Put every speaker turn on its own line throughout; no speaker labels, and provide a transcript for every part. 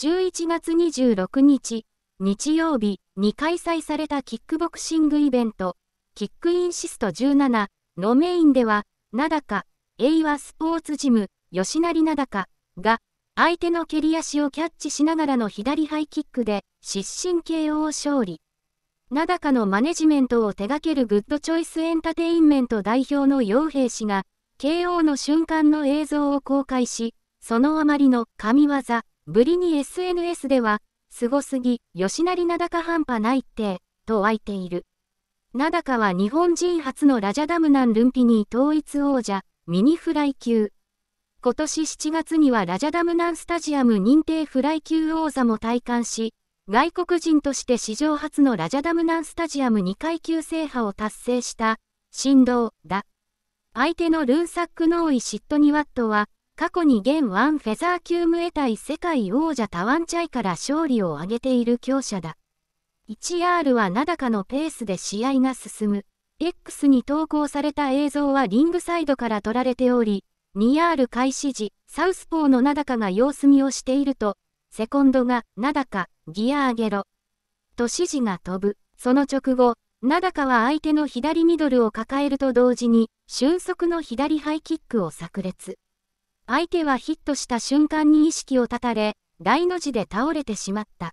11月26日、日曜日に開催されたキックボクシングイベント、キックインシスト17のメインでは、名高、エ英和スポーツジム、吉成名高が、相手の蹴り足をキャッチしながらの左ハイキックで、失神 KO 勝利。名高のマネジメントを手掛けるグッドチョイスエンタテインメント代表の傭兵氏が、KO の瞬間の映像を公開し、そのあまりの神業、ぶりに SNS では、すごすぎ、吉成だか半端ないって、と湧いている。名高は日本人初のラジャダムナンルンピニー統一王者、ミニフライ級。今年7月にはラジャダムナンスタジアム認定フライ級王座も体感し、外国人として史上初のラジャダムナンスタジアム2階級制覇を達成した、振動だ。相手のルーンサックノーイ・シットニワットは、過去に現ワンフェザー級ムエタイ世界王者タワンチャイから勝利を挙げている強者だ。1R はなだかのペースで試合が進む。X に投稿された映像はリングサイドから撮られており、2R 開始時、サウスポーのなだかが様子見をしていると、セコンドが、なだか、ギア上げろ。と指示が飛ぶ。その直後、なだかは相手の左ミドルを抱えると同時に、俊足の左ハイキックを炸裂。相手はヒットした瞬間に意識を絶たれ、大の字で倒れてしまった。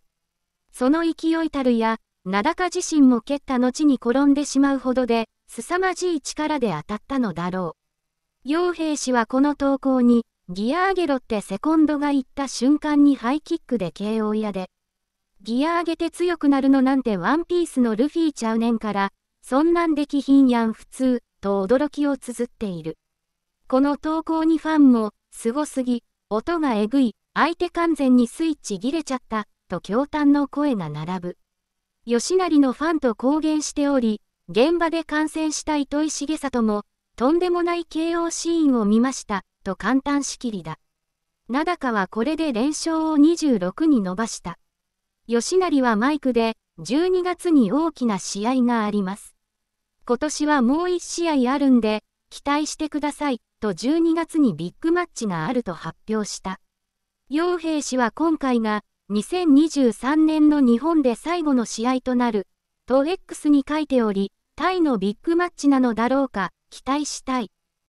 その勢いたるや、名高自身も蹴った後に転んでしまうほどで、凄まじい力で当たったのだろう。傭兵氏はこの投稿に、ギア上げろってセコンドが言った瞬間にハイキックで KO やで。ギア上げて強くなるのなんてワンピースのルフィちゃうねんから、そんなんできひんやん普通、と驚きを綴っている。この投稿にファンも、すごすぎ、音がえぐい、相手完全にスイッチ切れちゃった、と驚嘆の声が並ぶ。吉成のファンと公言しており、現場で観戦した糸井重里も、とんでもない KO シーンを見ました、と簡単しきりだ。名高はこれで連勝を26に伸ばした。吉成はマイクで、12月に大きな試合があります。今年はもう1試合あるんで、期待してくださいと12月にビッグマッチがあると発表した。傭兵氏は今回が2023年の日本で最後の試合となると X に書いており、タイのビッグマッチなのだろうか期待したい。